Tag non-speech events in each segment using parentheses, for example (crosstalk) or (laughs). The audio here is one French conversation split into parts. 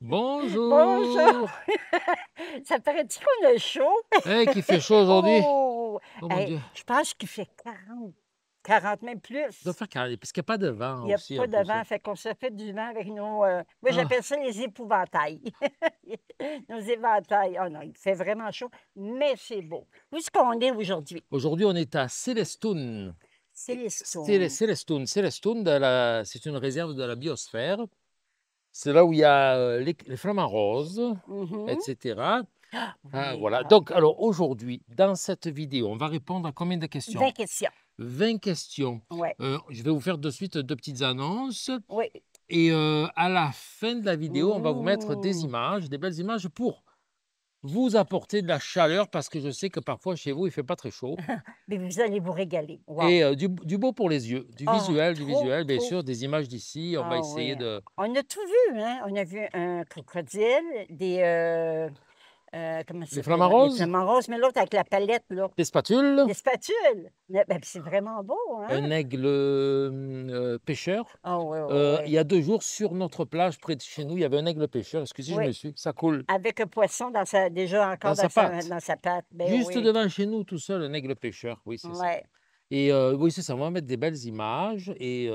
Bonjour. Bonjour. (laughs) ça paraît-tu qu'on a chaud? hey, qu'il fait chaud aujourd'hui. Oh! Oh, je pense qu'il fait 40. 40, même plus. Il doit faire 40, parce qu'il n'y a pas de vent Il n'y a pas de vent, ça. fait qu'on se fait du vent avec nos... Euh, moi, ah. j'appelle ça les épouvantails. (laughs) nos éventails. Oh non, il fait vraiment chaud, mais c'est beau. Où est-ce qu'on est, aujourd'hui? Aujourd'hui, on est à Célestoun. Célestoun. Célestoun. Célestoun, c'est une réserve de la biosphère. C'est là où il y a les, flammes flamants roses, etc. voilà. Donc, alors aujourd'hui, dans cette vidéo, on va répondre à combien de questions 20 questions. 20 questions. je vais vous faire de suite deux petites annonces. Oui. Et à la fin de la vidéo, on va vous mettre des images, des belles images pour vous apporter de la chaleur parce que je sais que parfois chez vous, il ne fait pas très chaud. (laughs) Mais vous allez vous régaler. Et du, beau pour les yeux, du oh, visuel, du visuel, bien sûr, des images d'ici. On va ah essayer de. On a tout vu, hein. On a vu un crocodile, des. Euh, les flamants roses? roses, mais l'autre avec la palette. Là. Les spatules? Les spatules. Ben, c'est vraiment beau. Hein? Un aigle hum, euh, pêcheur. Ah, euh, il y a deux jours, sur notre plage près de chez nous, il y avait un aigle pêcheur. Excusez, moi me suis. Ça coule. Avec un poisson dans sa, déjà encore dans, sa, patte. Ben Juste devant chez nous, tout seul, un aigle pêcheur. Oui, c'est ça. Et euh, oui, c'est ça. On va mettre des belles images. Et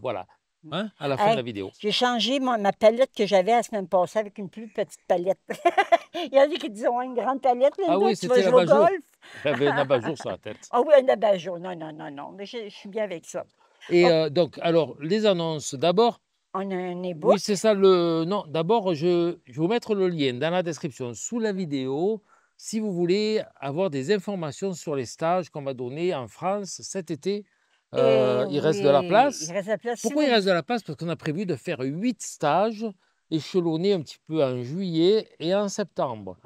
voilà. Mm. Hein? À la fin de la vidéo. J'ai changé ma palette que j'avais la semaine passée avec une plus petite palette. (laughs) Il y en a qui disent oh, une grande palette. mais ah oui, c'était un abat-jour. (laughs) J'avais un abat-jour sur la (laughs) tête. Ah oui, un abat-jour. Non, non, non, non. Mais je, suis bien avec ça. Et oh. euh, donc, alors, les annonces d'abord. On a un e Oui, c'est ça. Le... Non, d'abord, je, je vais vous mettre le lien dans la description sous la vidéo si vous voulez avoir des informations sur les stages qu'on va donner en France cet été euh, eh il reste de la place. Pourquoi il reste de la place Parce qu'on a prévu de faire huit stages échelonnés un petit peu en juillet et en septembre.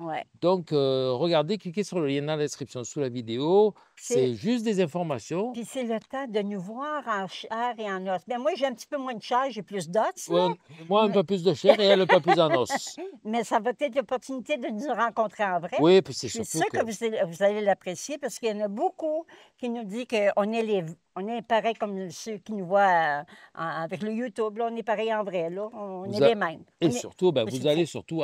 Donc, euh, regardez, cliquez sur le lien dans la description sous la vidéo. C'est juste des informations. Puis c'est le temps de nous voir en chair et en os. Bien, moi, j'ai un petit peu moins de chair, j'ai plus d'os. moi, un peu plus de chair et elle, un peu plus en os. (laughs) Mais ça va être l'opportunité de nous rencontrer en vrai. Oui, puis c'est surtout sûr que, vous allez l'apprécier parce qu'il y en a beaucoup qui nous disent qu'on est les on est pareil comme ceux qui nous voient euh, avec le YouTube. Là, on est pareil en vrai. Là. On est les mêmes. Et surtout, ben, vous allez surtout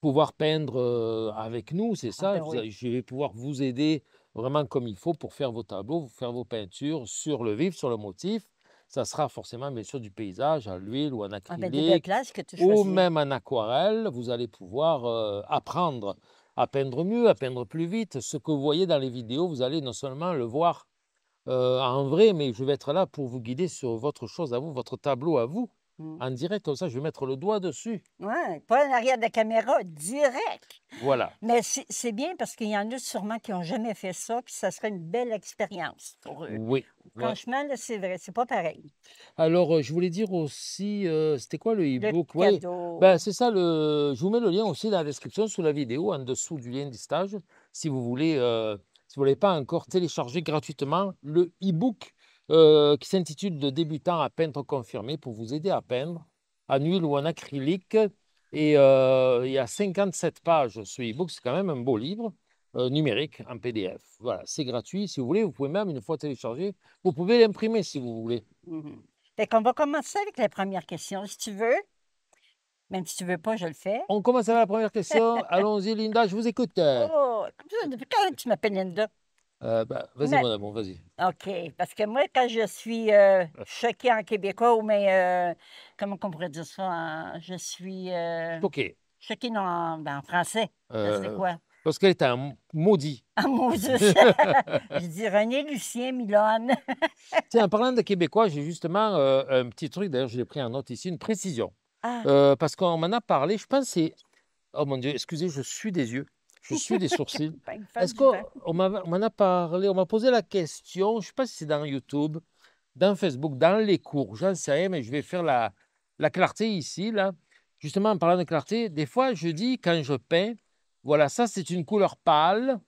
pouvoir peindre euh, avec nous, c'est ah, ça. Ben je vais pouvoir vous aider vraiment comme il faut pour faire vos tableaux, faire vos peintures sur le vif, sur le motif. Ça sera forcément, bien sûr, du paysage à l'huile ou en ah, ben, acrylique. ou même en aquarelle, vous allez pouvoir euh, apprendre à peindre mieux, à peindre plus vite. Ce que vous voyez dans les vidéos, vous allez non seulement le voir euh, en vrai, mais je vais être là pour vous guider sur votre chose à vous, votre tableau à vous. Mmh. En direct, comme ça, je vais mettre le doigt dessus. Oui, pas en arrière de la caméra, direct. Voilà. Mais c'est bien parce qu'il y en a sûrement qui n'ont jamais fait ça, puis ça serait une belle expérience pour eux. Oui. Franchement, c'est vrai, c'est pas pareil. Alors, euh, je voulais dire aussi, euh, c'était quoi le e-book? cadeau. Ben, c'est ça, le... je vous mets le lien aussi dans la description sous la vidéo, en dessous du lien du stage, si vous voulez, euh, si vous ne pas encore télécharger gratuitement, le e-book euh, qui s'intitule De débutant à peintre confirmé pour vous aider à peindre en huile ou en acrylique. Et euh, il y a 57 pages sur e-book, c'est quand même un beau livre euh, numérique en PDF. Voilà, c'est gratuit. Si vous voulez, vous pouvez même, une fois téléchargé, vous pouvez l'imprimer si vous voulez. Et mmh Fait qu'on va commencer avec la première question, si tu veux. Même si tu veux pas, je le fais. On commence avec la première question. (laughs) Allons-y, Linda, je vous écoute. Oh, quand tu m'appelles Linda? Euh, bah, vas-y, mon amour, vas-y. OK. Parce que moi, quand je suis euh, choquée en québécois, mais euh, comment on pourrait dire ça? Je suis. Euh, OK. Choquée ben, en, français. C'est quoi? Parce qu'elle est un maudit. Un ah, maudit. (laughs) (laughs) je dis René Lucien Milone. (laughs) en parlant de Québécois, j'ai justement un petit truc, d'ailleurs, je l'ai pris en note ici, une précision. Ah. parce qu'on m'en a parlé, je pensais... Oh mon Dieu, excusez, je suis des yeux. Je suis des sourcils. (laughs) Est-ce qu'on m'en a parlé, on m'a posé la question, je ne sais pas si c'est dans YouTube, dans Facebook, dans les cours, j'en sais rien, mais je vais faire la, clarté ici, là. Justement, en parlant de clarté, des fois, je dis quand je peins, voilà, ça c'est une couleur pâle,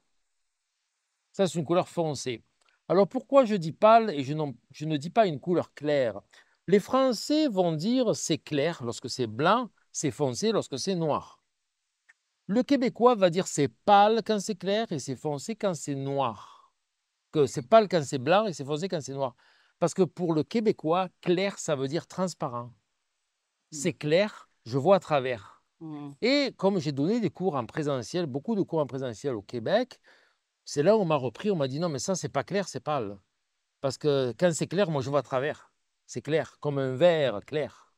ça c'est une couleur foncée. Alors pourquoi je dis pâle et je, je ne dis pas une couleur claire Les Français vont dire c'est clair lorsque c'est blanc, c'est foncé lorsque c'est noir. Le Québécois va dire c'est pâle quand c'est clair et c'est foncé quand c'est noir. Que c'est pâle quand c'est blanc et c'est foncé quand c'est noir. Parce que pour le Québécois, clair, ça veut dire transparent. Mmh. C'est clair, je vois à travers. Mmh. Et comme j'ai donné des cours en présentiel, beaucoup de cours en présentiel au Québec, c'est là où on m'a repris, on m'a dit non, mais ça, c'est pas clair, c'est pâle. Parce que quand c'est clair, moi, je vois à travers. C'est clair, comme un verre clair.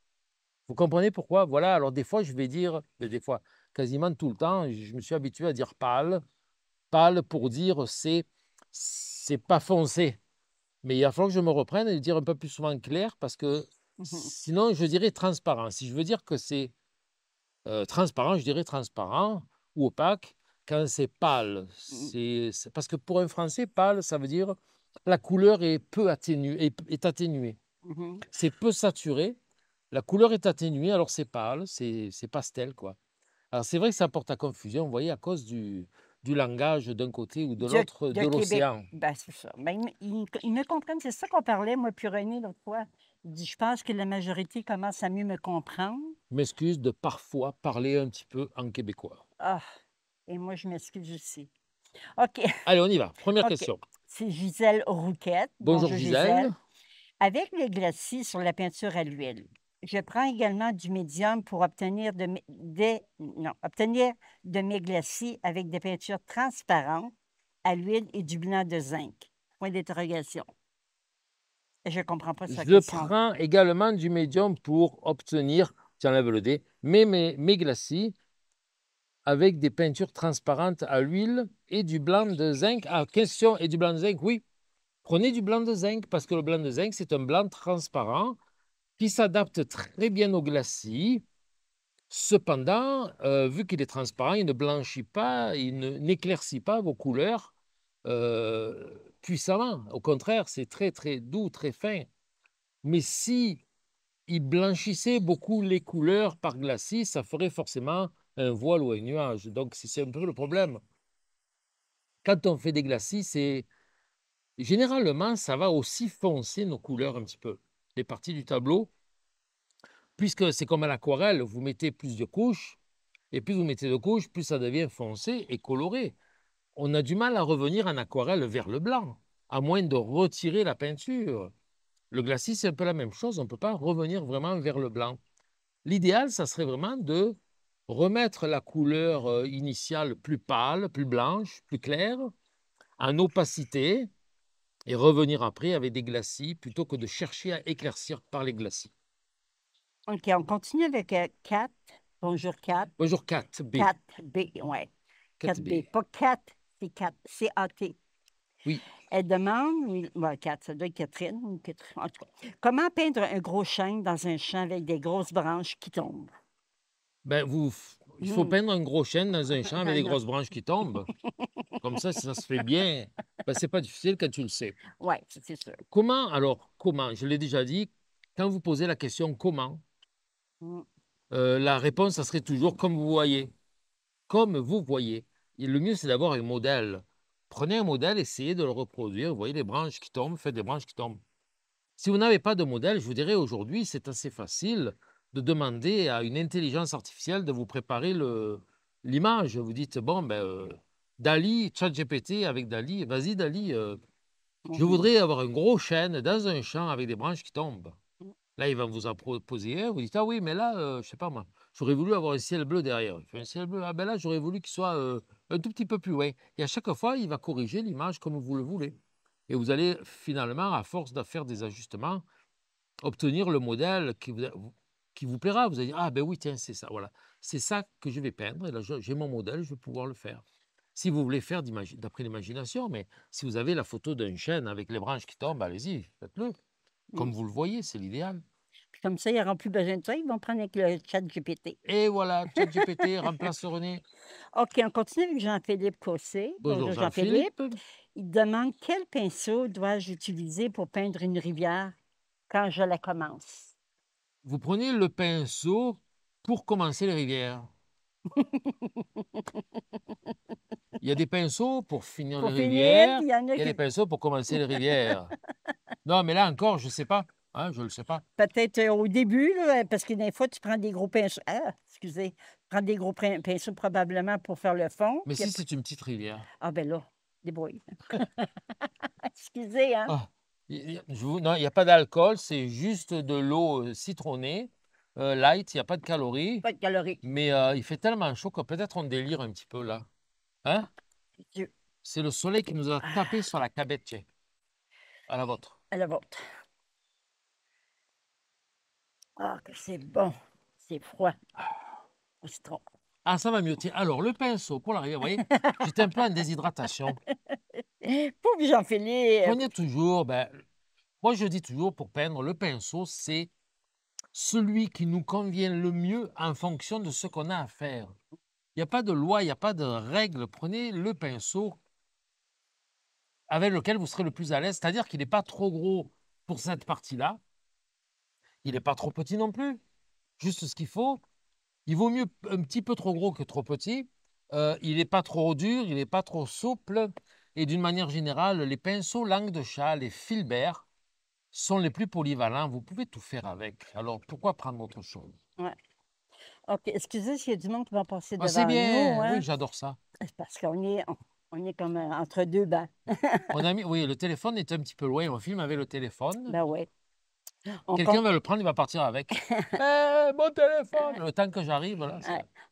Vous comprenez pourquoi Voilà, alors des fois, je vais dire, des fois, quasiment tout le temps. Je me suis habitué à dire pâle. Pâle pour dire c'est c'est pas foncé. Mais il va falloir que je me reprenne et dire un peu plus souvent clair parce que mhm. sinon je dirais transparent. Si je veux dire que c'est euh, transparent, je dirais transparent ou opaque quand c'est pâle. Mhm. C'est parce que pour un Français, pâle, ça veut dire la couleur est peu atténuée, est, mhm. C'est peu saturé. La couleur est atténuée, alors c'est pâle, c'est pastel, quoi. Alors c'est vrai que ça porte à confusion, vous voyez, à cause du, du langage d'un côté ou de l'autre de, l'océan. Ben, c'est ça. Ben, ils, me comprennent. C'est ça qu'on parlait, moi puis René, l'autre fois. Je pense que la majorité commence à mieux me comprendre. m'excuse de parfois parler un petit peu en québécois. Ah, et moi, je m'excuse aussi. OK. Allez, on y va. Première question. C'est Gisèle Rouquette. Bonjour, Gisèle. Gisèle. Avec les glacis sur la peinture à l'huile, je prends également du médium pour obtenir de, des, non, obtenir de mes glacis avec des peintures transparentes à l'huile et du blanc de zinc. Point d'interrogation. Je comprends pas ça. Je prends également du médium pour obtenir, tiens, le dé, mes, mes, mes glacis avec des peintures transparentes à l'huile et du blanc de zinc. Ah, question, et du blanc de zinc, oui. Prenez du blanc de zinc parce que le blanc de zinc, c'est un blanc transparent qui s'adapte très bien au glacis. Cependant, euh, vu qu'il est transparent, il ne blanchit pas, il n'éclaircit pas vos couleurs euh, puissamment. Au contraire, c'est très très doux, très fin. Mais si il blanchissait beaucoup les couleurs par glacis, ça ferait forcément un voile ou un nuage. Donc c'est un peu le problème. Quand on fait des glacis, c'est généralement ça va aussi foncer nos couleurs un petit peu les parties du tableau, puisque c'est comme à l'aquarelle, vous mettez plus de couches, et plus vous mettez de couches, plus ça devient foncé et coloré. On a du mal à revenir en aquarelle vers le blanc, à moins de retirer la peinture. Le glacis, c'est un peu la même chose, on ne peut pas revenir vraiment vers le blanc. L'idéal, ça serait vraiment de remettre la couleur euh, initiale plus pâle, plus blanche, plus claire, en opacité, et revenir après avec des glacis plutôt que de chercher à éclaircir par les glacis. OK, on continue avec 4. Euh, Bonjour 4. Bonjour 4B. 4B, oui. 4B. Pas 4, c'est 4. C'est AT. Oui. Elle demande, bon, 4, ça doit être Catherine, Catherine, en tout cas, comment peindre un gros chêne dans un champ avec des grosses branches qui tombent? Ben, vous, il faut hmm. peindre un gros chêne dans un (laughs) champ avec des ben, grosses branches qui tombent. (laughs) Comme ça, ça se fait bien. Ce ben, c'est pas difficile quand tu le sais. Oui, c'est sûr. Comment, alors, comment Je l'ai déjà dit, quand vous posez la question comment, mm. euh, la réponse, ça serait toujours comme vous voyez. Comme vous voyez. Et le mieux, c'est d'avoir un modèle. Prenez un modèle, essayez de le reproduire. Vous voyez les branches qui tombent, faites des branches qui tombent. Si vous n'avez pas de modèle, je vous dirais aujourd'hui, c'est assez facile de demander à une intelligence artificielle de vous préparer l'image. Vous dites, bon, ben, euh, Dali, GPT avec Dali. Vas-y, Dali, euh, je mhm. voudrais avoir un gros chêne dans un champ avec des branches qui tombent. Là, il va vous en proposer Vous dites, ah oui, mais là, je euh, je sais pas moi, j'aurais voulu avoir un ciel bleu derrière. un ciel bleu. Ah ben là, j'aurais voulu qu'il soit euh, un tout petit peu plus loin. Et à chaque fois, il va corriger l'image comme vous le voulez. Et vous allez finalement, à force de faire des ajustements, obtenir le modèle qui vous, qui vous plaira. Vous allez dire, ah ben oui, tiens, c'est ça. Voilà. C'est ça que je vais peindre. Et là, j'ai mon modèle, je vais pouvoir le faire si vous voulez faire d'après l'imagination, mais si vous avez la photo d'un chêne avec les branches qui tombent, allez-y, faites-le. Comme vous le voyez, c'est l'idéal. comme ça, ils n'auront plus besoin de ça, ils vont prendre avec le chat GPT. Et voilà, chat GPT (laughs) remplace René. OK, on continue avec Jean-Philippe Cossé. Bonjour, Jean-Philippe. il demande quel pinceau dois-je utiliser pour peindre une rivière quand je la commence? Vous prenez le pinceau pour commencer les rivières. Il y a des pinceaux pour finir la rivière. il y, a, des pinceaux pour commencer la rivière. (laughs) non, mais là encore, je ne sais pas. Hein, je le sais pas. Peut-être euh, au début, parce que des fois, tu prends des gros pinceaux. Ah, excusez. Tu prends des gros pinceaux probablement pour faire le fond. Mais si c'est une petite rivière. Ah, ben là, débrouille. excusez, Non, il n'y a pas d'alcool, c'est juste de l'eau euh, citronnée. Euh, light, il n'y a pas de calories. Pas de calories. Mais euh, il fait tellement chaud que peut-être on délire un petit peu là. Hein? C'est le soleil qui nous a ah. tapé sur la cabette, À la vôtre. À la vôtre. Ah, que c'est bon. C'est froid. Ah, trop Ah, ça va mieux. alors, le pinceau, pour l'arrivée, vous voyez, j'étais un peu en déshydratation. (laughs) pour Jean-Philippe. On est toujours, ben, moi je dis toujours pour peindre, le pinceau, c'est celui qui nous convient le mieux en fonction de ce qu'on a à faire. Il n'y a pas de loi, il n'y a pas de règle. Prenez le pinceau avec lequel vous serez le plus à l'aise, c'est-à-dire qu'il n'est pas trop gros pour cette partie-là. Il n'est pas trop petit non plus. Juste ce qu'il faut. Il vaut mieux un petit peu trop gros que trop petit. Euh, il n'est pas trop dur, il n'est pas trop souple. Et d'une manière générale, les pinceaux langue de chat, les filbert sont les plus polyvalents. Vous pouvez tout faire avec. Alors, pourquoi prendre autre chose? Ouais. OK. Excusez s'il y a du monde qui va passer ah, devant c'est bien. Hein. Oui, j'adore ça. (laughs) parce qu'on est, on est comme euh, entre deux bancs. (laughs) on a oui, le téléphone est un petit peu loin. On filme avec le téléphone. Ben oui. Quelqu'un va le prendre, il va partir avec. (laughs) Eh, mon téléphone! Le temps que j'arrive, là.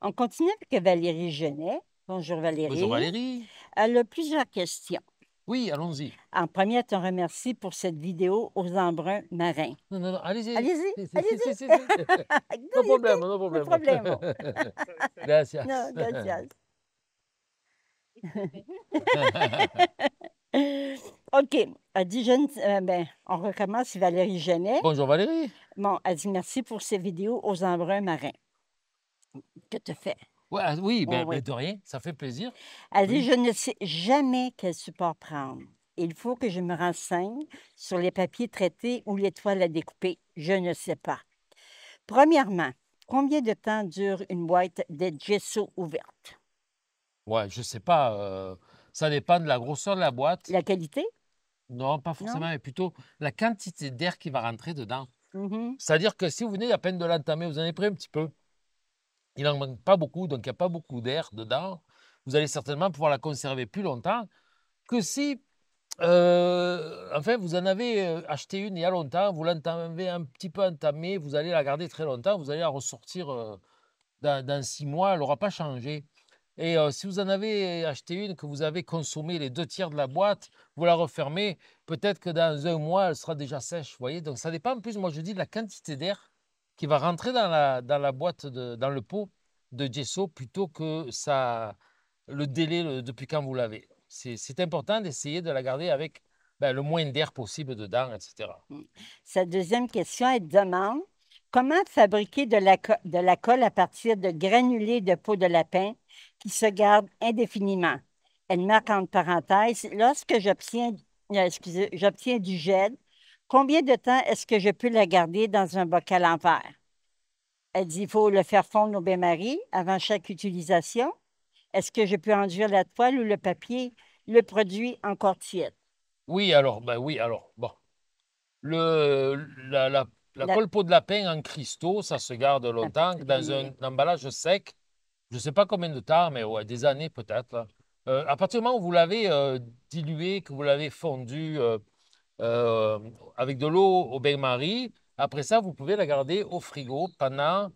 On continue avec Valérie Genet. Bonjour Valérie. Bonjour Valérie. Elle a plusieurs questions. Oui, allons-y. En premier, te remercie pour cette vidéo aux embruns marins. Non, non, allez-y. Allez-y, (laughs) de problème, problème. problème. (laughs) gracias. (laughs) OK. Elle dit, je euh, ben, on recommence Valérie Genet. Bonjour Valérie. Bon, elle dit merci pour ces vidéos aux embruns marins. Que te fait? Ah, oui, ben, ben de rien, ça fait plaisir. Allez, je ne sais jamais quel support prendre. Il faut que je me renseigne sur les papiers traités ou les toiles à découper. Je ne sais pas. Premièrement, combien de temps dure une boîte de gesso ouverte? Ouais, je ne sais pas. Euh, ça dépend de la grosseur de la boîte. La qualité? Non, pas forcément, mais plutôt la quantité d'air qui va rentrer dedans. Mm-hmm. C'est-à-dire que si vous venez à peine de l'entamer, vous en avez pris un petit peu il n'en manque pas beaucoup, donc il n'y a pas beaucoup d'air dedans. Vous allez certainement pouvoir la conserver plus longtemps que si, euh, enfin, vous en avez euh, acheté une il y a longtemps, vous l'entendez un petit peu entamée, vous allez la garder très longtemps, vous allez la ressortir euh, dans, six mois, elle n'aura pas changé. Et si vous en avez acheté une, que vous avez consommé les deux tiers de la boîte, vous la refermez, peut-être que dans un mois, elle sera déjà sèche, vous voyez. Donc ça dépend en plus, moi je dis, de la quantité d'air qui va rentrer dans la, dans la boîte, dans le pot de gesso plutôt que ça, le délai depuis quand vous l'avez. C'est important d'essayer de la garder avec ben, le moins d'air possible dedans, etc. Mm. Sa deuxième question, elle demande comment fabriquer de la, de la colle à partir de granulés de peau de lapin qui se gardent indéfiniment. Elle marque entre parenthèses, lorsque j'obtiens euh, j'obtiens du gel, Combien de temps est-ce que je peux la garder dans un bocal en verre? Elle dit, il faut le faire fondre au bain-marie avant chaque utilisation. Est-ce que je peux enduire la toile ou le papier, le produit encore tiède? Oui, alors, ben oui, alors, bon. Le, la, la, la, colpeau de lapin en cristaux, ça se garde longtemps dans un, emballage sec. Je ne sais pas combien de temps, mais ouais, des années peut-être. Euh, à partir du moment où vous l'avez euh, dilué, que vous l'avez fondu, euh, euh, avec de l'eau au bain-marie. Après ça, vous pouvez la garder au frigo pendant.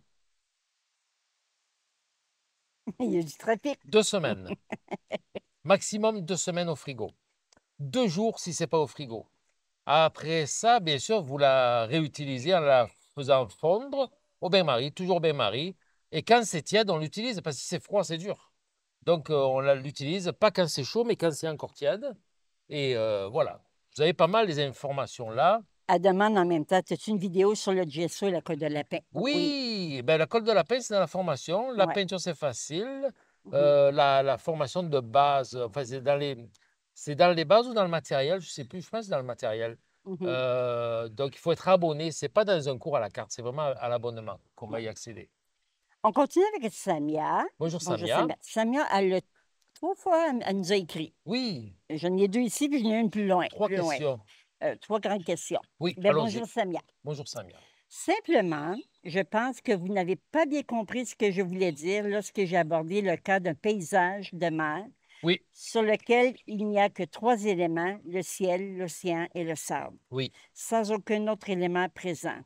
Il y a du Deux semaines. (laughs) Maximum deux semaines au frigo. Deux jours si c'est pas au frigo. Après ça, bien sûr, vous la réutilisez en la faisant fondre au bain-marie, toujours au bain-marie. Et quand c'est tiède, on l'utilise parce que si c'est froid, c'est dur. Donc, euh, on l'utilise pas quand c'est chaud, mais quand c'est encore tiède. Et euh, voilà. Vous avez pas mal les informations là. À demande en même temps, as une vidéo sur le gesso et la colle de lapin? Oui, oui. ben la colle de lapin, c'est dans la formation. La peinture, c'est facile. Euh, la, formation de base, enfin, c'est dans, les, dans les bases ou dans le matériel? Je ne sais plus, je pense que c'est dans le matériel. Mhm. Euh, donc, il faut être abonné. Ce n'est pas dans un cours à la carte, c'est vraiment à l'abonnement qu'on va y accéder. On continue avec Samia. Bonjour, Samia. Samia. a le trois fois, elle nous a écrit. Oui. J'en ai deux ici, puis j'en ai une plus loin. Trois questions. Euh, trois grandes questions. Oui, ben, Bonjour, Samia. Bonjour, Samia. Simplement, je pense que vous n'avez pas bien compris ce que je voulais dire lorsque j'ai abordé le cas d'un paysage de mer oui. sur lequel il n'y a que trois éléments, le ciel, l'océan et le sable, oui. sans aucun autre élément présent.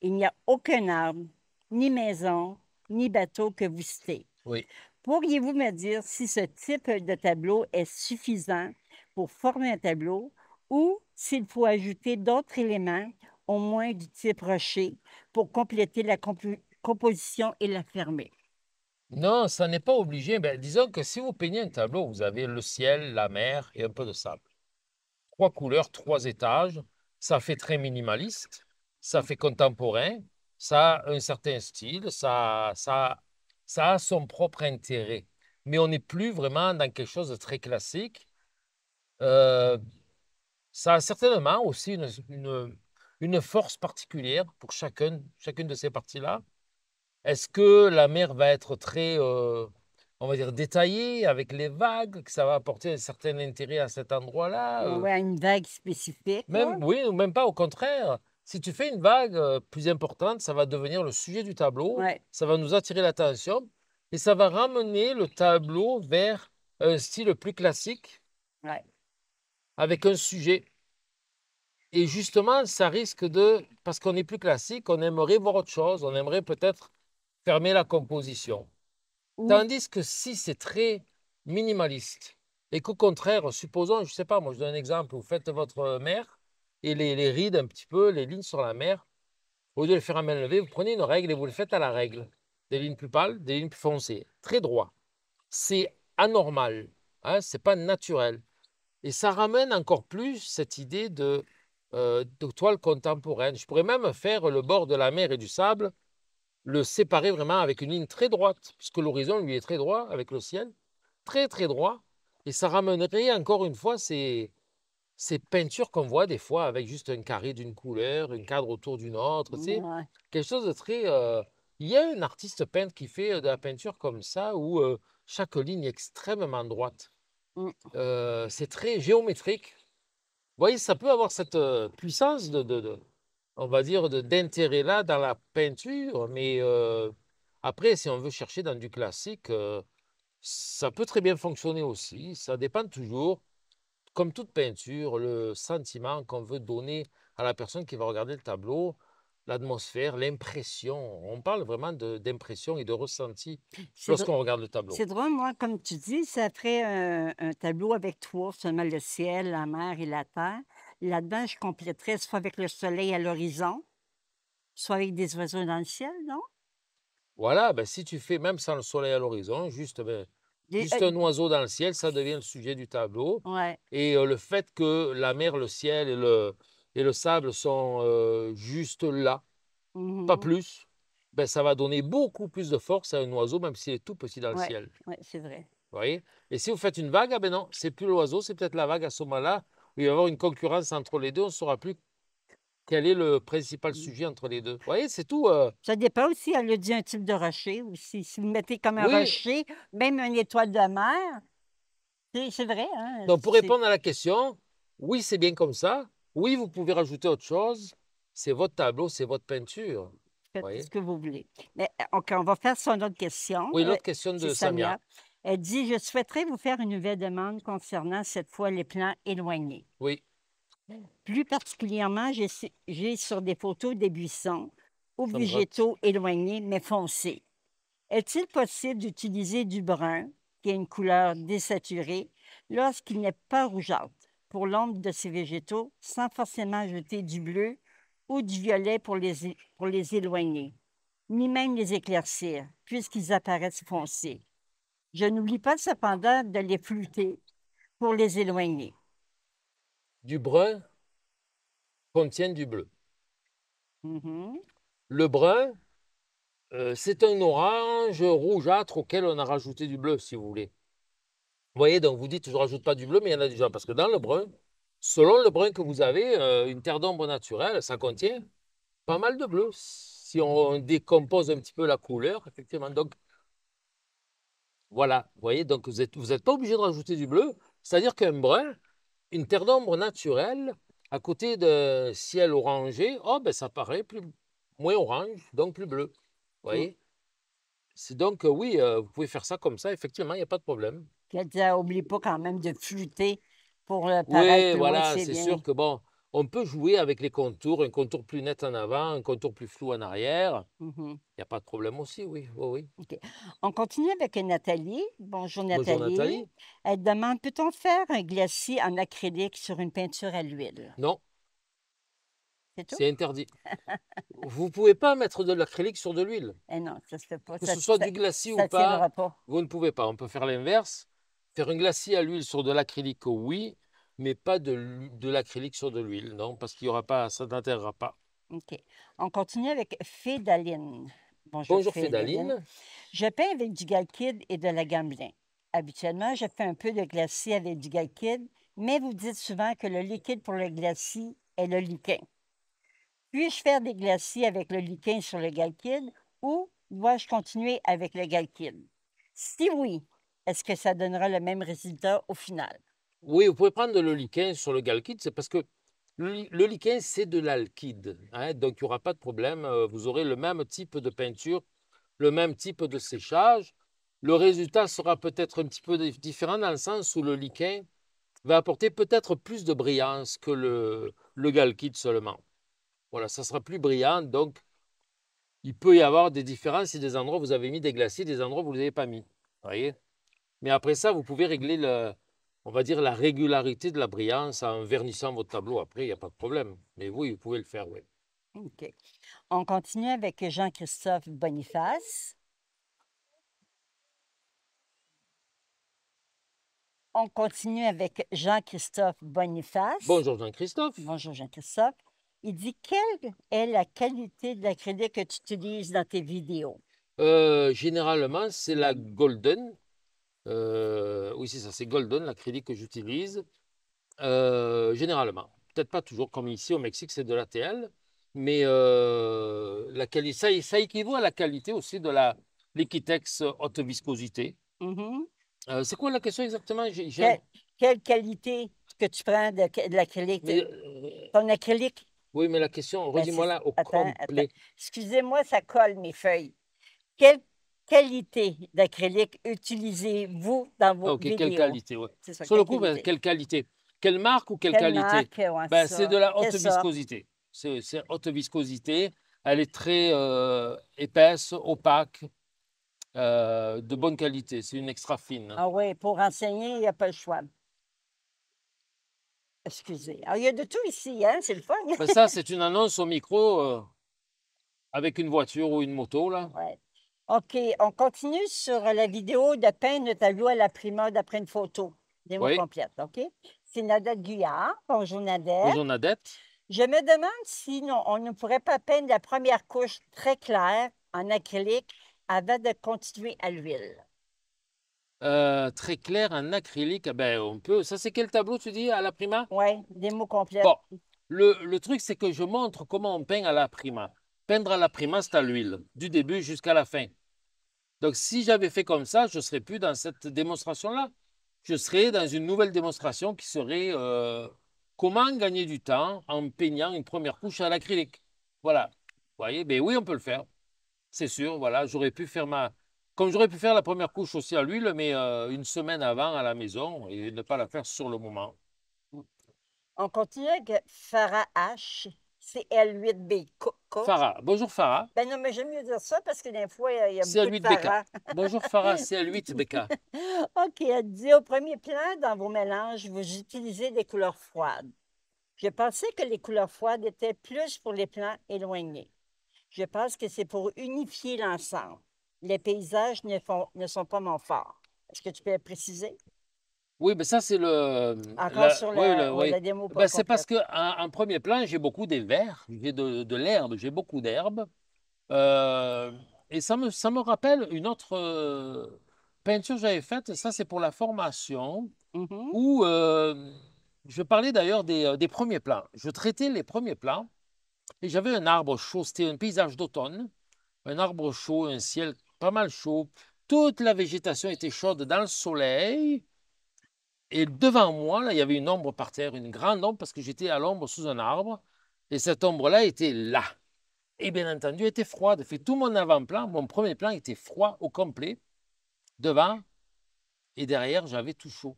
Il n'y a aucun arbre, ni maison, ni bateau que vous citez. Oui. Pourriez-vous me dire si ce type de tableau est suffisant pour former un tableau ou s'il faut ajouter d'autres éléments, au moins du type rocher, pour compléter la composition et la fermer? Non, ça n'est pas obligé. Ben, disons que si vous peignez un tableau, vous avez le ciel, la mer et un peu de sable. Trois couleurs, trois étages, ça fait très minimaliste, ça fait contemporain, ça a un certain style, ça, ça ça a son propre intérêt. Mais on n'est plus vraiment dans quelque chose de très classique. Euh, ça a certainement aussi une, force particulière pour chacune chacune de ces parties-là. Est-ce que la mer va être très, euh, on va dire, détaillée avec les vagues, que ça va apporter un certain intérêt à cet endroit-là euh? Une vague spécifique. Même, oui, ou même pas, au contraire si tu fais une vague euh, plus importante, ça va devenir le sujet du tableau, ça va nous attirer l'attention et ça va ramener le tableau vers un style plus classique avec un sujet. Et justement, ça risque de, parce qu'on est plus classique, on aimerait voir autre chose, on aimerait peut-être fermer la composition. Tandis que si c'est très minimaliste et qu'au contraire, supposons, je ne sais pas, moi je donne un exemple, vous faites votre mère, et les, rides un petit peu, les lignes sur la mer. Au lieu de le faire à main levée, vous prenez une règle et vous le faites à la règle. Des lignes plus pâles, des lignes plus foncées. Très droit. C'est anormal. Hein, Ce pas naturel. Et ça ramène encore plus cette idée de, euh, de toile contemporaine. Je pourrais même faire le bord de la mer et du sable, le séparer vraiment avec une ligne très droite, puisque l'horizon, lui, est très droit avec le ciel. Très, très droit. Et ça ramènerait encore une fois ces, ces peintures qu'on voit des fois avec juste un carré d'une couleur, un cadre autour d'une autre, c'est quelque chose de très... Euh, il y a un artiste peintre qui fait euh, de la peinture comme ça, où euh, chaque ligne est extrêmement droite. Mmh. c'est très géométrique. Vous voyez, ça peut avoir cette puissance de, de on va dire, d'intérêt là dans la peinture, mais après, si on veut chercher dans du classique, ça peut très bien fonctionner aussi. Ça dépend toujours comme toute peinture, le sentiment qu'on veut donner à la personne qui va regarder le tableau, l'atmosphère, l'impression. On parle vraiment d'impression et de ressenti lorsqu'on regarde le tableau. C'est drôle, moi, comme tu dis, ça ferait un, tableau avec trois, seulement le ciel, la mer et la terre. Là-dedans, je compléterais soit avec le soleil à l'horizon, soit avec des oiseaux dans le ciel, non? Voilà, ben, si tu fais, même sans le soleil à l'horizon, juste ben, Juste un euh, oiseau dans le ciel, ça devient le sujet du tableau. Et euh, le fait que la mer, le ciel et le, et le sable sont euh, juste là, pas mm-hmm. plus, ben, ça va donner beaucoup plus de force à un oiseau, même s'il est tout petit dans le ciel. Oui, c'est vrai. Et si vous faites une vague, ah ben non, c'est plus l'oiseau, c'est peut-être la vague à ce moment-là. Où il va y avoir une concurrence entre les deux, on ne saura plus quel est le principal mmh. sujet entre les deux? Vous voyez, c'est tout. Euh ça dépend aussi, elle a dit un type de rocher aussi. Si vous mettez comme un rocher, même une étoile de mer, c'est vrai. Hein, Donc, pour répondre à la question, oui, c'est bien comme ça. Oui, vous pouvez rajouter autre chose. C'est votre tableau, c'est votre peinture. Faites ce que vous voulez. Mais euh, on va faire son autre question. Oui, l'autre euh, question de Samia. Elle dit Je souhaiterais vous faire une nouvelle demande concernant cette fois les plans éloignés. Oui. Plus particulièrement, j'ai sur des photos des buissons ou végétaux éloignés mais foncés. Est-il possible d'utiliser du brun, qui a une couleur désaturée, lorsqu'il n'est pas rougeâtre pour l'ombre de ces végétaux sans forcément jeter du bleu ou du violet pour les, pour les éloigner, ni même les éclaircir, puisqu'ils apparaissent foncés. Je n'oublie pas cependant de les flouter pour les éloigner du brun contient du bleu. Mm-hmm. Le brun, euh, c'est un orange rougeâtre auquel on a rajouté du bleu, si vous voulez. Vous voyez, donc vous dites, je ne rajoute pas du bleu, mais il y en a déjà. Parce que dans le brun, selon le brun que vous avez, euh, une terre d'ombre naturelle, ça contient pas mal de bleu. Si on, décompose un petit peu la couleur, effectivement. Donc, voilà, vous voyez, donc vous n'êtes vous êtes pas obligé de rajouter du bleu. C'est-à-dire qu'un brun, une terre d'ombre naturelle à côté de ciel orangé, oh, ben, ça paraît plus, moins orange, donc plus bleu. Vous mm. voyez? C'est donc, euh, oui, euh, vous pouvez faire ça comme ça, effectivement, il n'y a pas de problème. n'oubliez pas quand même de flûter pour le euh, Oui, voilà, c'est sûr que bon, on peut jouer avec les contours, un contour plus net en avant, un contour plus flou en arrière. Mmh Il n'y a pas de problème aussi, oui. On continue avec Nathalie. Bonjour Nathalie. Bonjour Elle demande, peut-on faire un glacis en acrylique sur une peinture à l'huile? Non. C'est interdit. (laughs) vous ne pouvez pas mettre de l'acrylique sur de l'huile. Eh non, ça se pas. Que ce soit du glacis ou pas, vous ne pouvez pas. On peut faire l'inverse. Faire un glacis à l'huile sur de l'acrylique, oui mais pas de, de l'acrylique sur de l'huile, non, parce qu'il y aura pas, ça n'intéressera pas. OK. On continue avec Fédaline. Bonjour, Bonjour Fédaline. Je peins avec du galkid et de la gamblin. Habituellement, je fais un peu de glacis avec du galkid, mais vous dites souvent que le liquide pour le glacis est le liquin. Puis-je faire des glacis avec le liquin sur le galkid ou dois-je continuer avec le galkid? Si oui, est-ce que ça donnera le même résultat au final? Oui, vous pouvez prendre le liquin sur le galkide, c'est parce que le, liquen c'est de l'alkyde. Hein, donc, il n'y aura pas de problème. Euh, vous aurez le même type de peinture, le même type de séchage. Le résultat sera peut-être un petit peu différent dans le sens où le liquin va apporter peut-être plus de brillance que le, le seulement. Voilà, ça sera plus brillant. Donc, il peut y avoir des différences si des endroits vous avez mis des glaciers, des endroits vous ne les avez pas mis. voyez Mais après ça, vous pouvez régler le, on va dire, la régularité de la brillance en vernissant votre tableau après, il n'y a pas de problème. Mais oui, vous pouvez le faire, oui. OK. On continue avec Jean-Christophe Boniface. On continue avec Jean-Christophe Boniface. Bonjour Jean-Christophe. Bonjour Jean-Christophe. Il dit quelle est la qualité de la crédit que tu utilises dans tes vidéos? Euh, généralement, c'est la golden, euh, oui, c'est ça, c'est Golden, l'acrylique que j'utilise. Euh, généralement, peut-être pas toujours comme ici au Mexique, c'est de la TL. mais euh, ça, ça, équivaut à la qualité aussi de la Liquitex haute viscosité. Mm-hmm. c'est quoi la question exactement quelle, qualité que tu prends de, l'acrylique Ton acrylique oui, mais la question, ben, redis-moi là au complet. Excusez-moi, ça colle mes feuilles. Quelle qualité d'acrylique utilisez-vous dans vos okay, Ok, Quelle qualité, Sur le coup, ben, quelle qualité? Quelle marque ou quelle, qualité? Ben, c'est de la haute viscosité. C'est haute viscosité. Elle est très euh, épaisse, opaque, euh, de bonne qualité. C'est une extra fine. Ah oui, pour enseigner, il n'y a pas le choix. Excusez. Ah, il y a de tout ici, hein, c'est le fun. Ben, ça, c'est une annonce au micro euh, avec une voiture ou une moto, là. OK, on continue sur la vidéo de peindre le tableau à la prima d'après une photo. Des mots complète, OK? C'est Nadette Guyard. Bonjour, Nadette. Bonjour, Nadette. Je me demande si on ne pourrait pas peindre la première couche très claire en acrylique avant de continuer à l'huile. Euh, très clair, en acrylique, eh ben on peut. Ça, c'est quel tableau, tu dis, à la prima? Oui, des mots complets. Bon, le, le truc, c'est que je montre comment on peint à la prima peindre à la primaste à l'huile, du début jusqu'à la fin. Donc si j'avais fait comme ça, je ne serais plus dans cette démonstration-là. Je serais dans une nouvelle démonstration qui serait euh, comment gagner du temps en peignant une première couche à l'acrylique. Voilà. Vous voyez, ben oui, on peut le faire. C'est sûr, voilà, j'aurais pu faire ma... Comme j'aurais pu faire la première couche aussi à l'huile, mais euh, une semaine avant à la maison et ne pas la faire sur le moment. On continue avec Farah H l 8 b Farah. Bonjour Farah. Ben non, mais j'aime mieux dire ça parce que des fois, il y a beaucoup de Farah. (laughs) Bonjour Farah, l 8 bk (laughs) OK, elle dit au premier plan, dans vos mélanges, vous utilisez des couleurs froides. Je pensais que les couleurs froides étaient plus pour les plans éloignés. Je pense que c'est pour unifier l'ensemble. Les paysages ne, ne sont pas mon fort. Est-ce que tu peux préciser? Oui, mais ben, ça, c'est le. Euh, encore sur le, ben, C'est parce qu'en en premier plan, j'ai beaucoup des verts, j'ai de, l'herbe, j'ai beaucoup d'herbe. Euh, et ça me, ça me rappelle une autre euh, peinture que j'avais faite, ça, c'est pour la formation, mm-hmm. où je parlais d'ailleurs des, des, premiers plans. Je traitais les premiers plans et j'avais un arbre chaud, c'était un paysage d'automne, un arbre chaud, un ciel pas mal chaud. Toute la végétation était chaude dans le soleil. Et devant moi, là, il y avait une ombre par terre, une grande ombre, parce que j'étais à l'ombre sous un arbre. Et cette ombre-là était là. Et bien entendu, elle était froide. Fait tout mon avant-plan, mon premier plan était froid au complet. Devant et derrière, j'avais tout chaud.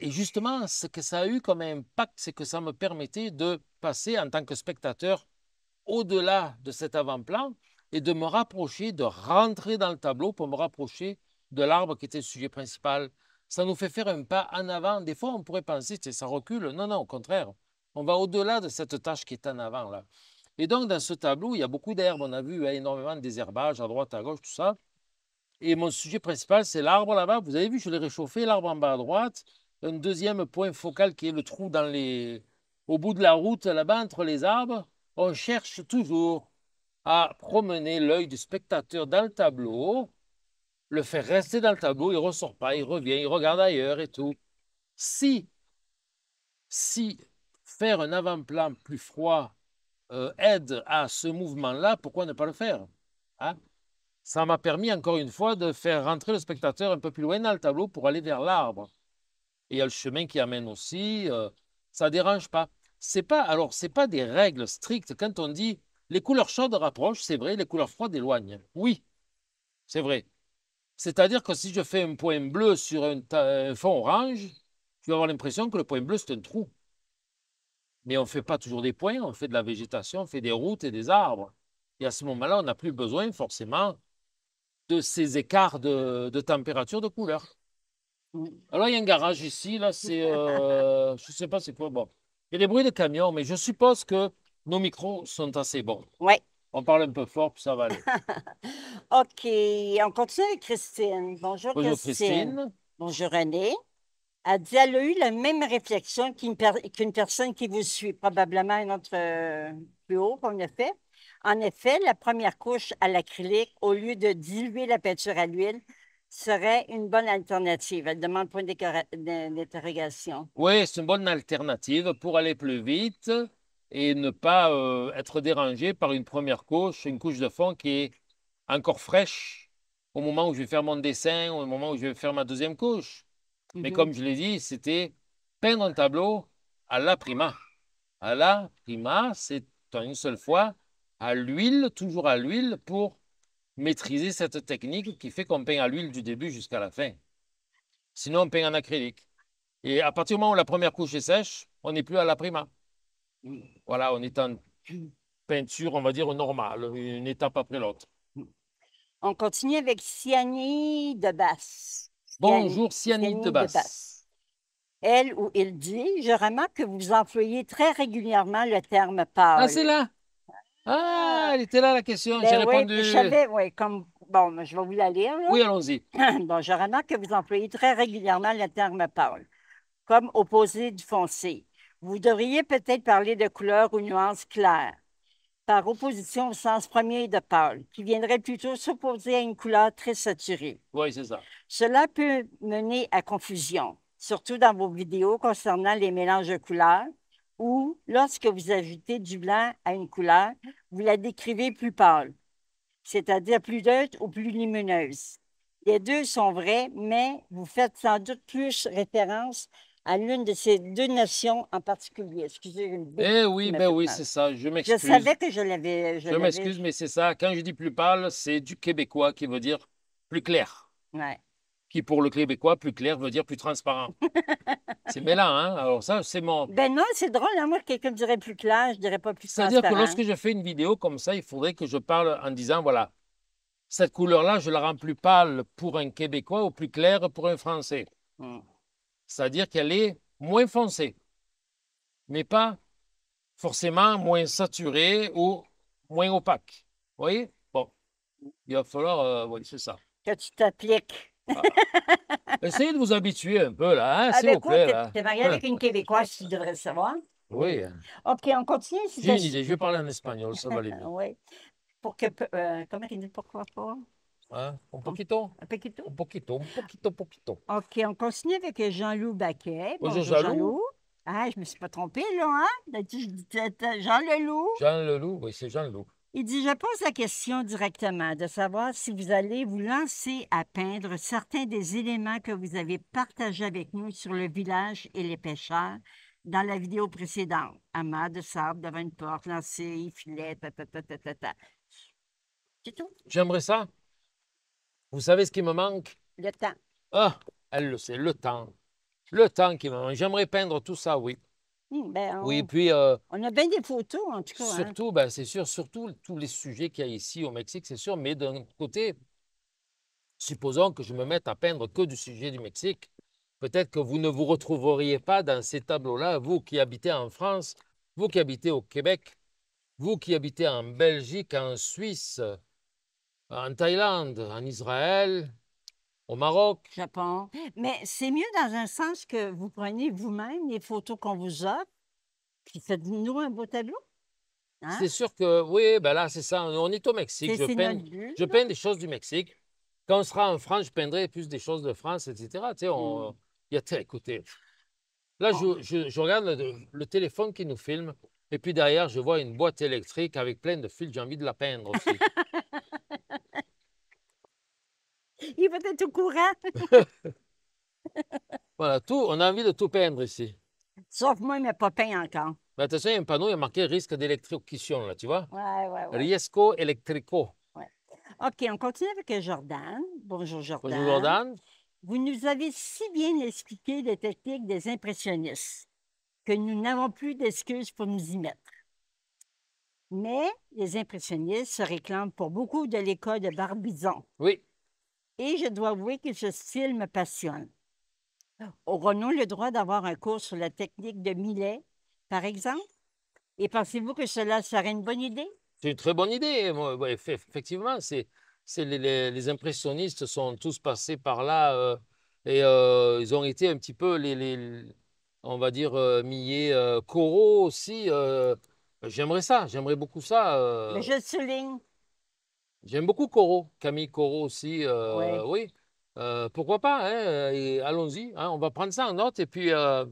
Et justement, ce que ça a eu comme impact, c'est que ça me permettait de passer en tant que spectateur au-delà de cet avant-plan et de me rapprocher, de rentrer dans le tableau pour me rapprocher de l'arbre qui était le sujet principal ça nous fait faire un pas en avant. Des fois, on pourrait penser que ça recule. Non, non, au contraire. On va au-delà de cette tâche qui est en avant, là. Et donc, dans ce tableau, il y a beaucoup d'herbes. On a vu hein, énormément de herbages à droite, à gauche, tout ça. Et mon sujet principal, c'est l'arbre là-bas. Vous avez vu, je l'ai réchauffé, l'arbre en bas à droite. Un deuxième point focal qui est le trou dans les... au bout de la route, là-bas, entre les arbres. On cherche toujours à promener l'œil du spectateur dans le tableau le fait rester dans le tableau, il ne ressort pas, il revient, il regarde ailleurs et tout. Si, si faire un avant-plan plus froid euh, aide à ce mouvement-là, pourquoi ne pas le faire hein? Ça m'a permis, encore une fois, de faire rentrer le spectateur un peu plus loin dans le tableau pour aller vers l'arbre. Et il y a le chemin qui amène aussi, euh, ça ne dérange pas. C'est pas alors c'est pas des règles strictes quand on dit les couleurs chaudes rapprochent, c'est vrai, les couleurs froides éloignent. Oui, c'est vrai. C'est-à-dire que si je fais un point bleu sur un, fond orange, tu vas avoir l'impression que le point bleu, c'est un trou. Mais on ne fait pas toujours des points, on fait de la végétation, on fait des routes et des arbres. Et à ce moment-là, on n'a plus besoin forcément de ces écarts de, température, de couleur. Alors, il y a un garage ici, là, c'est. Euh, je ne sais pas c'est quoi. Bon. Il y a des bruits de camions, mais je suppose que nos micros sont assez bons. Ouais. On parle un peu fort, puis ça va aller. (laughs) OK. On continue avec Christine. Bonjour, Bonjour Christine. Bonjour, René. Elle dit a eu la même réflexion qu'une personne qui vous suit, probablement une autre euh, plus haut qu'on a fait. En effet, la première couche à l'acrylique, au lieu de diluer la peinture à l'huile, serait une bonne alternative. Elle demande point d'interrogation. Oui, c'est une bonne alternative pour aller plus vite et ne pas euh, être dérangé par une première couche, une couche de fond qui est encore fraîche au moment où je vais faire mon dessin, au moment où je vais faire ma deuxième couche. Mais mhm. comme je l'ai dit, c'était peindre un tableau à la prima. À la prima, c'est une seule fois à l'huile, toujours à l'huile, pour maîtriser cette technique qui fait qu'on peint à l'huile du début jusqu'à la fin. Sinon, on peint en acrylique. Et à partir du moment où la première couche est sèche, on n'est plus à la prima. Voilà, on est en peinture, on va dire, normale, une étape après l'autre. On continue avec de Basse. Bonjour, Cyanide de Basse. Elle ou il dit, je remarque que vous employez très régulièrement le terme pâle. Ah, c'est là? Ah, ah. elle était là la question. Ben j'ai oui, répondu. Je savais, oui, comme. Bon, je vais vous la lire. Oui, allons-y. Donc (clears throat) je remarque que vous employez très régulièrement le terme pâle, comme opposé du foncé. Vous devriez peut-être parler de couleurs ou nuances claires, par opposition au sens premier de pâle, qui viendrait plutôt s'opposer à une couleur très saturée. Oui, c'est ça. Cela peut mener à confusion, surtout dans vos vidéos concernant les mélanges de couleurs ou lorsque vous ajoutez du blanc à une couleur, vous la décrivez plus pâle, c'est-à-dire plus neutre ou plus lumineuse. Les deux sont vrais, mais vous faites sans doute plus référence à l'une de ces deux nations en particulier. Excusez moi Eh oui, ben oui, c'est ça. Je m'excuse. Je savais que je l'avais. Je, m'excuse, mais c'est ça. Quand je dis plus pâle, c'est du québécois qui veut dire plus clair. Ouais. Qui pour le québécois, plus clair veut dire plus transparent. (laughs) c'est là, hein. Alors ça, c'est mon. Ben non, c'est drôle. Hein? Moi, quelqu'un dirait plus clair, je dirais pas plus transparent. C'est-à-dire que lorsque je fais une vidéo comme ça, il faudrait que je parle en disant voilà, cette couleur-là, je la rends plus pâle pour un Québécois ou plus claire pour un Français. Hmm c'est-à-dire qu'elle est moins foncée, mais pas forcément moins saturée ou moins opaque. Vous voyez? Bon, il va falloir, euh, oui, c'est ça. Que tu t'appliques. Ah. Essayez de vous habituer un peu, là, hein, ah, s'il ben vous Tu es, es marié avec une Québécoise, tu devrais le savoir. Oui. OK, on continue. Si J'ai une idée, je vais parler en espagnol, ça va aller bien. (laughs) oui. Pour que, euh, comment il dit, pourquoi pas? Hein, un poquito? Un poquito? Un poquito, un poquito, poquito. OK, on continue avec Jean-Loup Baquet. Bonjour, Jean-Loup. Ah, je me suis pas trompée, là, hein? Ben, Jean Leloup. Jean Leloup, oui, c'est Jean Leloup. Il dit, je pose la question directement de savoir si vous allez vous lancer à peindre certains des éléments que vous avez partagés avec nous sur le village et les pêcheurs dans la vidéo précédente. Amas de sable devant une porte, lancée filet, ta, C'est tout. J'aimerais ça. Vous savez ce qui me manque? Le temps. Ah, elle le sait, le temps. Le temps qui me manque. J'aimerais peindre tout ça, oui. Oui, ben, puis... Euh, on a bien des photos, en tout cas. Hein. Surtout, ben, c'est sûr, surtout tous les sujets qu'il y a ici au Mexique, c'est sûr. Mais d'un côté, supposons que je me mette à peindre que du sujet du Mexique. Peut-être que vous ne vous retrouveriez pas dans ces tableaux-là, vous qui habitez en France, vous qui habitez au Québec, vous qui habitez en Belgique, en Suisse, en Thaïlande, en Israël, au Maroc. Japon. Mais c'est mieux dans un sens que vous preniez vous-même les photos qu'on vous offre, puis faites-nous un beau tableau. Hein? C'est sûr que, oui, ben là, c'est ça. On est au Mexique. Je peins, je peins des choses du Mexique. Quand on sera en France, je peindrai plus des choses de France, etc. Tu sais, on... Hmm. Il y a, écoutez, Là, oh. je, regarde le, le, téléphone qui nous filme. Et puis derrière, je vois une boîte électrique avec plein de fils. J'ai envie de la peindre aussi. (laughs) il va être au courant. (laughs) voilà, tout, on a envie de tout peindre ici. Sauf moi, il m'a pas peint encore. Mais ben, attention, il y a un panneau, il y a marqué risque d'électrocution, là, tu vois? Oui, oui, oui. Riesco electrico. OK, on continue avec Jordan. Bonjour, Jordan. Bonjour, Jordan. Vous nous avez si bien expliqué les techniques des impressionnistes que nous n'avons plus d'excuses pour nous y mettre. Mais les impressionnistes se réclament pour beaucoup de l'école de Barbizon. Oui et je dois avouer que ce style me passionne. Oh. Aurons-nous le droit d'avoir un cours sur la technique de Millet, par exemple? Et pensez-vous que cela serait une bonne idée? C'est une très bonne idée. effectivement, c'est, les, impressionnistes sont tous passés par là euh, et euh, ils ont été un petit peu les, on va dire, euh, Millet, euh, Corot aussi. j'aimerais ça, j'aimerais beaucoup ça. je souligne. J'aime beaucoup Corot, Camille Corot aussi. Euh, oui, euh, pourquoi pas, hein, allons-y, hein, on va prendre ça en note et puis... Euh,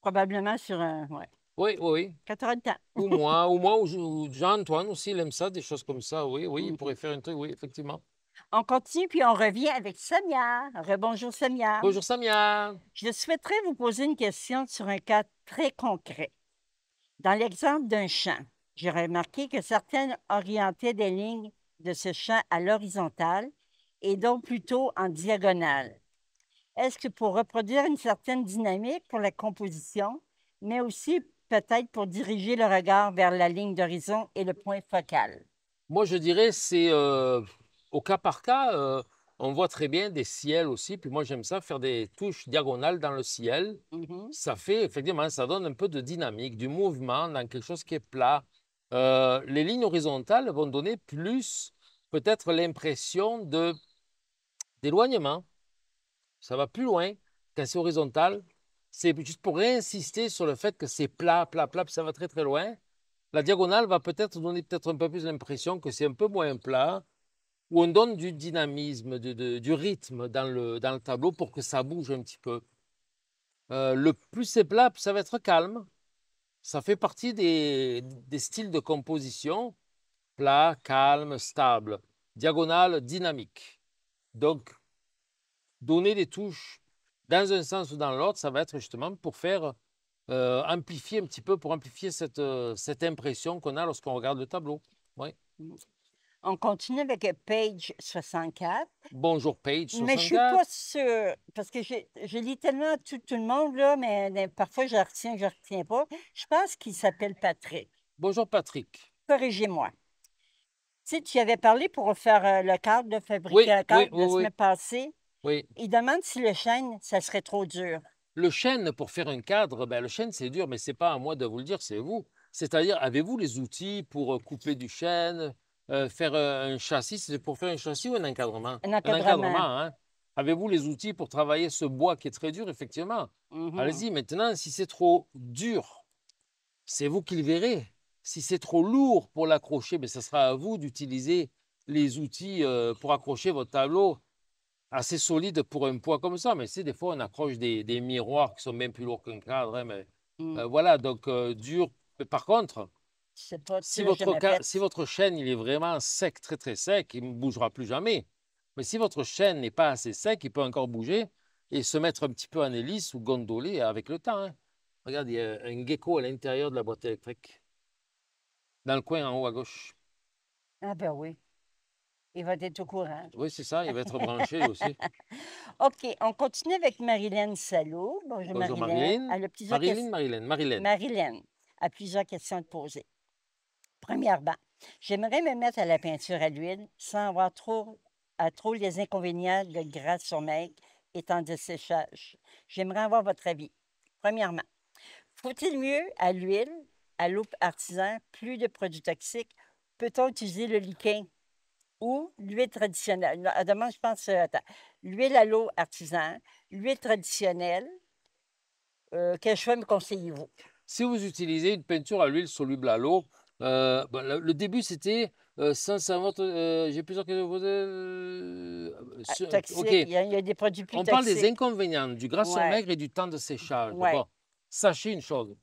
Probablement sur... un... Oui, oui, oui. temps. (laughs) ou moi, ou moi, ou, Jean-Antoine aussi, il aime ça, des choses comme ça, oui, oui, il pourrait faire un truc, oui, effectivement. On continue, puis on revient avec Samia. Rebonjour, Samia. Bonjour, Samia. Je souhaiterais vous poser une question sur un cas très concret. Dans l'exemple d'un champ, j'ai remarqué que certaines orientaient des lignes de ce champ à l'horizontale et donc plutôt en diagonale. Est-ce que pour reproduire une certaine dynamique pour la composition, mais aussi peut-être pour diriger le regard vers la ligne d'horizon et le point focal? Moi, je dirais, c'est euh, au cas par cas, euh, on voit très bien des ciels aussi. Puis moi, j'aime ça, faire des touches diagonales dans le ciel. Mm-hmm. Ça fait, effectivement, ça donne un peu de dynamique, du mouvement dans quelque chose qui est plat. Euh, les lignes horizontales vont donner plus peut-être l'impression de d'éloignement. Ça va plus loin quand c'est horizontal. C'est juste pour insister sur le fait que c'est plat, plat, plat, ça va très très loin. La diagonale va peut-être donner peut-être un peu plus l'impression que c'est un peu moins plat, où on donne du dynamisme, du rythme dans le, tableau pour que ça bouge un petit peu. Euh, le plus c'est plat, ça va être calme. Ça fait partie des, styles de composition plat, calme, stable, diagonale, dynamique. Donc, donner des touches dans un sens ou dans l'autre, ça va être justement pour faire euh, amplifier un petit peu, pour amplifier euh, cette, impression qu'on a lorsqu'on regarde le tableau. Ouais. Mmh. On continue avec euh, Page 64. Bonjour Page 64. Mais je suis pas sûre, parce que je lis tellement tout, tout, le monde, mais, parfois je retiens, je retiens pas. Je pense qu'il s'appelle Patrick. Bonjour Patrick. Corrigez-moi. Tu tu avais parlé pour faire euh, le cadre de fabriquer oui, oui, la semaine passée. Oui. Il demande si le chêne, ça serait trop dur. Le chêne, pour faire un cadre, ben, le chêne, c'est dur, mais c'est pas à moi de vous le dire, c'est vous. C'est-à-dire, avez-vous les outils pour euh, couper du chêne, euh, faire euh, un châssis, c'est pour faire un châssis ou un encadrement Un encadrement. Hein. Avez-vous les outils pour travailler ce bois qui est très dur, effectivement mm-hmm. Allez-y, maintenant, si c'est trop dur, c'est vous qui le verrez. Si c'est trop lourd pour l'accrocher, mais ben, ce sera à vous d'utiliser les outils euh, pour accrocher votre tableau assez solide pour un poids comme ça. Mais c'est des fois, on accroche des, miroirs qui sont même plus lourds qu'un cadre. Hein, mais, mm. voilà, donc dur. Par contre, si votre, cas, si votre chêne il est vraiment sec, très très sec, il ne bougera plus jamais. Mais si votre chaîne n'est pas assez sec, il peut encore bouger et se mettre un petit peu en hélice ou gondoler avec le temps. Hein. Regarde, il y a un gecko à l'intérieur de la boîte électrique, dans le coin en haut à gauche. Ah ben oui. Il va être au courant. Oui, c'est ça, il va être (laughs) branché aussi. OK, on continue avec Marilène Salou. Bonjour, Marilène. Marilène, Marilène, Marilène. a plusieurs a plusieurs questions à te poser. Premièrement, j'aimerais me mettre à la peinture à l'huile sans avoir trop à trop les inconvénients de gras sur maigre et temps de séchage. J'aimerais avoir votre avis. Premièrement, faut-il mieux à l'huile, à l'eau artisan, plus de produits toxiques? Peut-on utiliser le liquin ou l'huile traditionnelle? À demain, je pense, euh, attends, l'huile à l'eau artisan, l'huile traditionnelle, euh, quel choix me conseillez-vous? Si vous utilisez une peinture à l'huile soluble à l'eau, euh, bah, le, début, c'était euh, euh, J'ai plusieurs questions il, y a, des produits plus On parle des inconvénients du gras sans maigre et du temps de séchage. Sachez une chose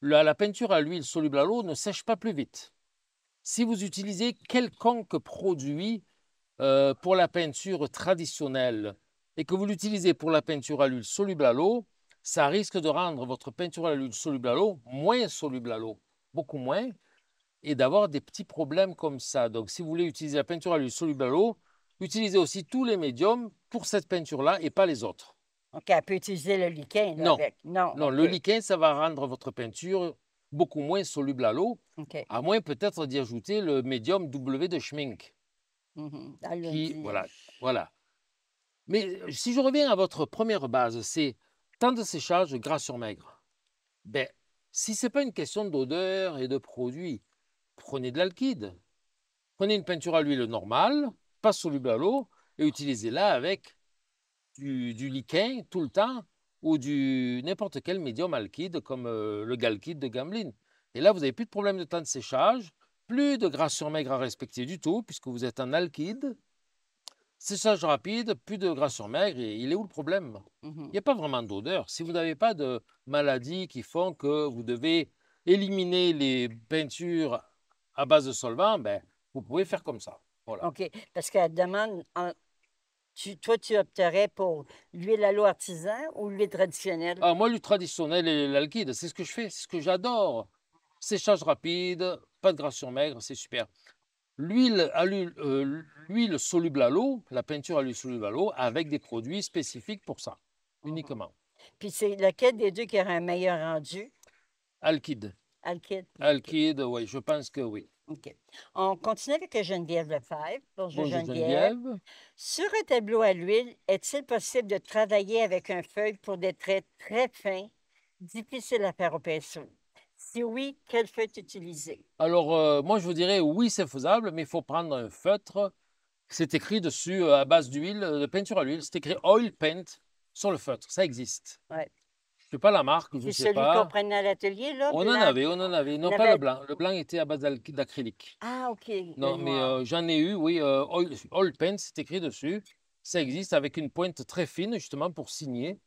la, peinture à l'huile soluble à l'eau ne sèche pas plus vite. Si vous utilisez quelconque produit pour la peinture traditionnelle et que vous l'utilisez pour la peinture à l'huile soluble à l'eau, ça risque de rendre votre peinture à l'huile soluble à l'eau moins soluble à l'eau, beaucoup moins, et d'avoir des petits problèmes comme ça. Donc, si vous voulez utiliser la peinture à l'huile soluble à l'eau, utilisez aussi tous les médiums pour cette peinture-là et pas les autres. OK, on peut utiliser le liquide non. Avec... non. Non, le liquide, ça va rendre votre peinture beaucoup moins soluble à l'eau, à moins peut-être d'y ajouter le médium W de Schmink. Mm voilà, voilà. Mais euh, si je reviens à votre première base, c'est temps de séchage gras sur maigre. Ben, si ce n'est pas une question d'odeur et de produit, prenez de l'alkyde. Prenez une peinture à l'huile normale, pas soluble à l'eau, et utilisez-la avec du, liquin tout le temps ou du n'importe quel médium alkyde comme euh, le galkyde de Gamblin. Et là, vous n'avez plus de problème de temps de séchage, plus de gras sur maigre à respecter du tout, puisque vous êtes en alkyde. Séchage rapide, plus de gras sur maigre, et il est où le problème mm-hmm. Il n'y a pas vraiment d'odeur. Si vous n'avez pas de maladies qui font que vous devez éliminer les peintures à base de solvant, ben, vous pouvez faire comme ça. OK. Parce qu'elle demande, tu, toi, tu opterais pour l'huile à l'eau artisan ou l'huile traditionnelle? Ah, moi, l'huile traditionnelle et l'alkyde, c'est ce que je fais, c'est ce que j'adore. Séchage rapide, pas de gras sur maigre, c'est super. Euh, l'huile soluble à l'eau, la peinture à l'huile soluble à l'eau, avec des produits spécifiques pour ça, ah. uniquement. Puis c'est lequel des deux qui aurait un meilleur rendu? Alkyde. Alkide, oui, je pense que oui. OK. On continue avec Geneviève Lefebvre. Bonjour, Geneviève. Sur un tableau à l'huile, est-il possible de travailler avec un feuille pour des traits très fins, difficiles à faire au pinceau? Si oui, quel feutre utiliser? Alors, euh, moi, je vous dirais, oui, c'est faisable, mais il faut prendre un feutre. C'est écrit dessus euh, à base d'huile, euh, de peinture à l'huile. C'est écrit Oil Paint sur le feutre. Ça existe. Ouais sais pas la marque, je sais celui qu'on prenait à l'atelier, là? On en avait, on en avait. Non, pas le blanc. Le blanc était à base d'acrylique. Ah, OK. Non, mais euh, j'en ai eu, oui. All euh, Paint, c'est écrit dessus. Ça existe avec une pointe très fine, justement, pour signer.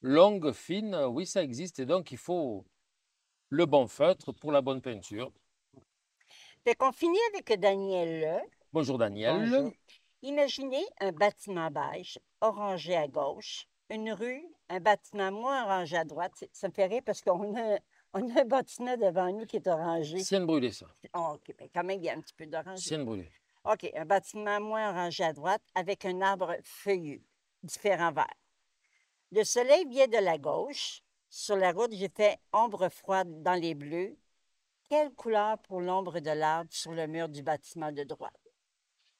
Longue, fine, euh, oui, ça existe. Et donc, il faut le bon feutre pour la bonne peinture. Fait qu'on finit avec Daniel. Bonjour, Daniel. Imaginez un bâtiment beige, orangé à gauche, une rue, un bâtiment, moins orangé à droite. Ça me fait rire parce qu'on a, un bâtiment devant nous qui est orangé. C'est une brûlée, ça. Ah, OK, mais ben, quand même, il y a un petit peu d'orange. C'est une brûlée. OK, un bâtiment moins orangé à droite avec un arbre feuillu, différents vert. Le soleil vient de la gauche. Sur la route, j'ai fait ombre froide dans les bleus. Quelle couleur pour l'ombre de l'arbre sur le mur du bâtiment de droite?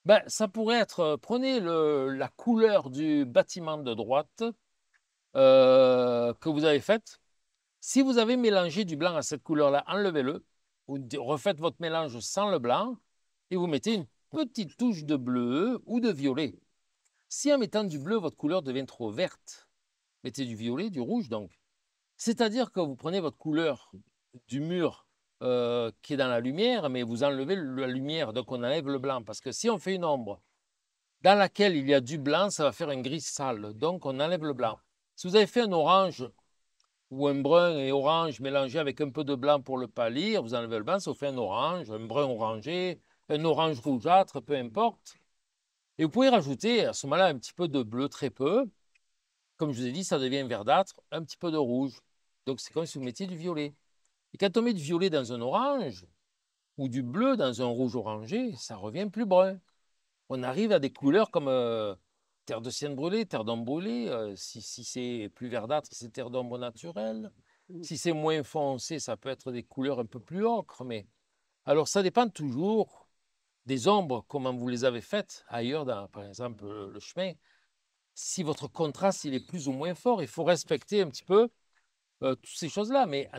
Ben, ça pourrait être, prenez la couleur du bâtiment de droite que vous avez faite. Si vous avez mélangé du blanc à cette couleur-là, enlevez-le. ou refaites votre mélange sans le blanc et vous mettez une petite touche de bleu ou de violet. Si en mettant du bleu, votre couleur devient trop verte, mettez du violet, du rouge donc. C'est-à-dire que vous prenez votre couleur du mur euh, qui est dans la lumière, mais vous enlevez la lumière, donc on enlève le blanc. Parce que si on fait une ombre dans laquelle il y a du blanc, ça va faire un gris sale. Donc on enlève le blanc. Si vous avez fait un orange ou un brun et orange mélangé avec un peu de blanc pour le pâlir, vous enlevez le blanc, ça vous fait un orange, un brun orangé, un orange rougeâtre, peu importe. Et vous pouvez rajouter à ce moment-là un petit peu de bleu, très peu. Comme je vous ai dit, ça devient verdâtre, un petit peu de rouge. Donc c'est comme si vous mettiez du violet. Et quand on met du violet dans un orange ou du bleu dans un rouge orangé, ça revient plus brun. On arrive à des couleurs comme euh, terre de sienne brûlée, terre d'ombre brûlée. Euh, si, c'est plus verdâtre, c'est terre d'ombre naturelle. Mm. Si c'est moins foncé, ça peut être des couleurs un peu plus ocre. Mais... Alors ça dépend toujours des ombres, comment vous les avez faites ailleurs, dans, par exemple le chemin, si votre contraste il est plus ou moins fort, il faut respecter un petit peu euh, toutes ces choses-là. Mais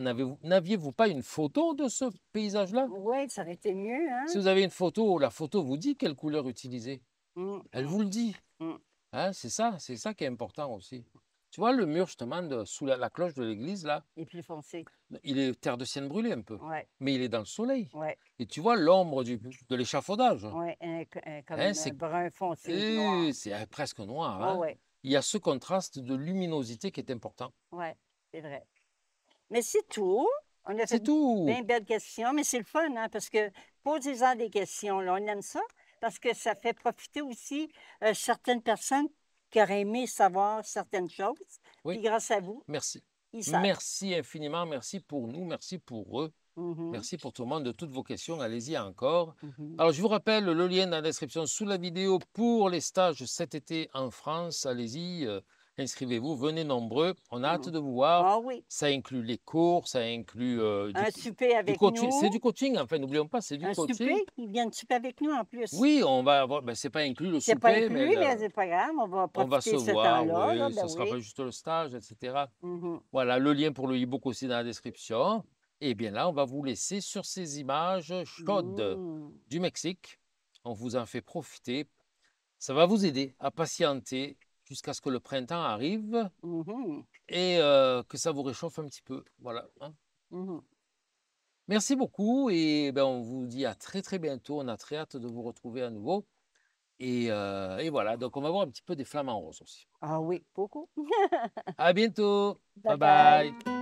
n'aviez-vous pas une photo de ce paysage-là Oui, ça aurait été mieux. Hein. Si vous avez une photo, la photo vous dit quelle couleur utiliser. Mmh, Elle mmh, vous le dit. Mmh. Hein, c'est ça, c'est ça qui est important aussi. Tu vois le mur justement demande sous la, cloche de l'église là Il est plus foncé. Il est terre de sienne brûlée un peu. Mais il est dans le soleil. Et tu vois l'ombre de l'échafaudage. Oui, hein, un c'est brun foncé. Eh, c'est presque noir. Il y a ce contraste de luminosité qui est important. Ouais. C'est vrai. Mais c'est tout. On a fait tout. Bien belles questions, mais c'est le fun, hein, parce que posez-en des questions. on aime ça parce que ça fait profiter aussi euh, certaines personnes qui auraient aimé savoir certaines choses. Oui. grâce à vous. Merci. Merci infiniment. Merci pour nous. Merci pour eux. Mm-hmm. Merci pour tout le monde de toutes vos questions. Allez-y encore. Mm-hmm. Alors, je vous rappelle le lien dans la description sous la vidéo pour les stages cet été en France. Allez-y. Euh, Inscrivez-vous, venez nombreux. On a hâte mmh. de vous voir. Ah ça inclut les cours, ça inclut euh, du, un souper avec nous. C'est du coaching, enfin, n'oublions pas, c'est du un coaching. Souper. Il vient de souper avec nous en plus. Oui, on va avoir. Ben, c'est pas inclus le souper. C'est pas inclus, mais, c'est pas grave. On va profiter on va se de ce temps-là. Oui, ça ne ben sera pas juste le stage, etc. Mmh voilà, le lien pour le e-book aussi dans la description. Et eh bien là, on va vous laisser sur ces images chaudes mmh. du Mexique. On vous en fait profiter. Ça va vous aider à patienter jusqu'à ce que le printemps arrive mmh et euh, que ça vous réchauffe un petit peu. Voilà. Hein. Mmh Merci beaucoup et ben, on vous dit à très très bientôt. On a très hâte de vous retrouver à nouveau. Et, euh, et voilà, donc on va voir un petit peu des flammes en rose aussi. Ah oui, beaucoup. (laughs) à bientôt. bye. bye.